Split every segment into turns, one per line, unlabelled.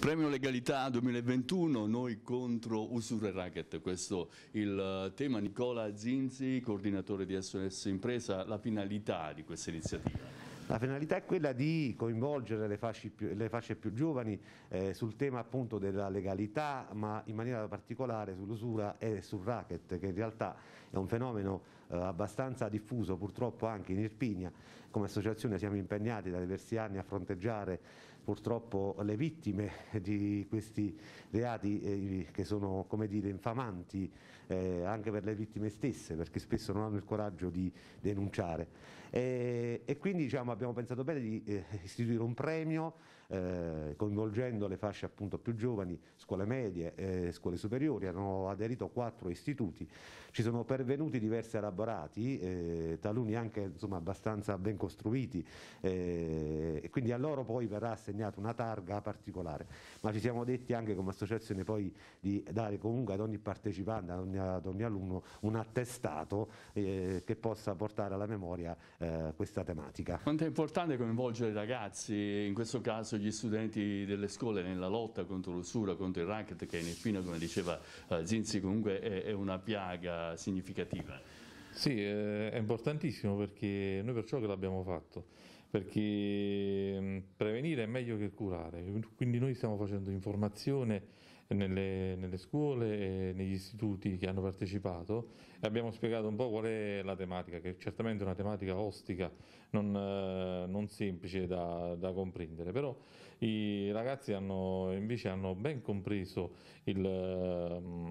Premio Legalità 2021, noi contro usura e racket, questo è il eh, tema. Nicola Zinzi, coordinatore di SOS Impresa, la finalità di questa
iniziativa? La finalità è quella di coinvolgere le, più, le fasce più giovani eh, sul tema appunto della legalità, ma in maniera particolare sull'usura e sul racket, che in realtà è un fenomeno eh, abbastanza diffuso purtroppo anche in Irpinia, come associazione siamo impegnati da diversi anni a fronteggiare purtroppo le vittime di questi reati eh, che sono come dire infamanti eh, anche per le vittime stesse perché spesso non hanno il coraggio di denunciare e, e quindi diciamo, abbiamo pensato bene di istituire un premio eh, coinvolgendo le fasce appunto più giovani, scuole medie, eh, scuole superiori, hanno aderito quattro istituti, ci sono pervenuti diverse elaborazioni elaborati, eh, taluni anche insomma, abbastanza ben costruiti eh, e quindi a loro poi verrà assegnata una targa particolare. Ma ci siamo detti anche come associazione poi di dare comunque ad ogni partecipante, ad ogni, ad ogni alunno un attestato eh, che possa portare alla memoria eh, questa tematica.
Quanto è importante coinvolgere i ragazzi, in questo caso gli studenti delle scuole nella lotta contro l'usura, contro il racket che in fine, come diceva eh, Zinzi comunque è, è una
piaga significativa. Sì, eh, è importantissimo perché noi perciò che l'abbiamo fatto, perché mm, prevenire è meglio che curare, quindi noi stiamo facendo informazione nelle, nelle scuole e negli istituti che hanno partecipato e abbiamo spiegato un po' qual è la tematica, che è certamente è una tematica ostica, non, eh, non semplice da, da, comprendere, però i ragazzi hanno, invece hanno ben compreso il mm,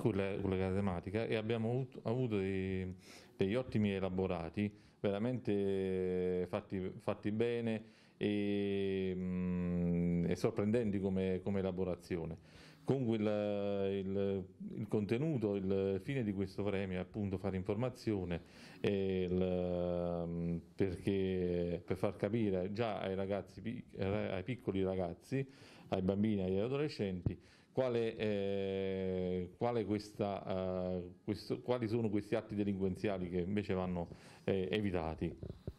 quella, quella la tematica e abbiamo avuto, avuto dei, degli ottimi elaborati, veramente fatti, fatti bene e, mh, mm, e sorprendenti come, come, elaborazione. Comunque quel, il, il, contenuto, il fine di questo premio è appunto fare informazione il, mm, perché, per far capire già ai, ragazzi, ai piccoli ragazzi, ai bambini, agli adolescenti quale, eh, quale questa, eh, questo, quali sono questi atti delinquenziali che invece vanno eh, evitati.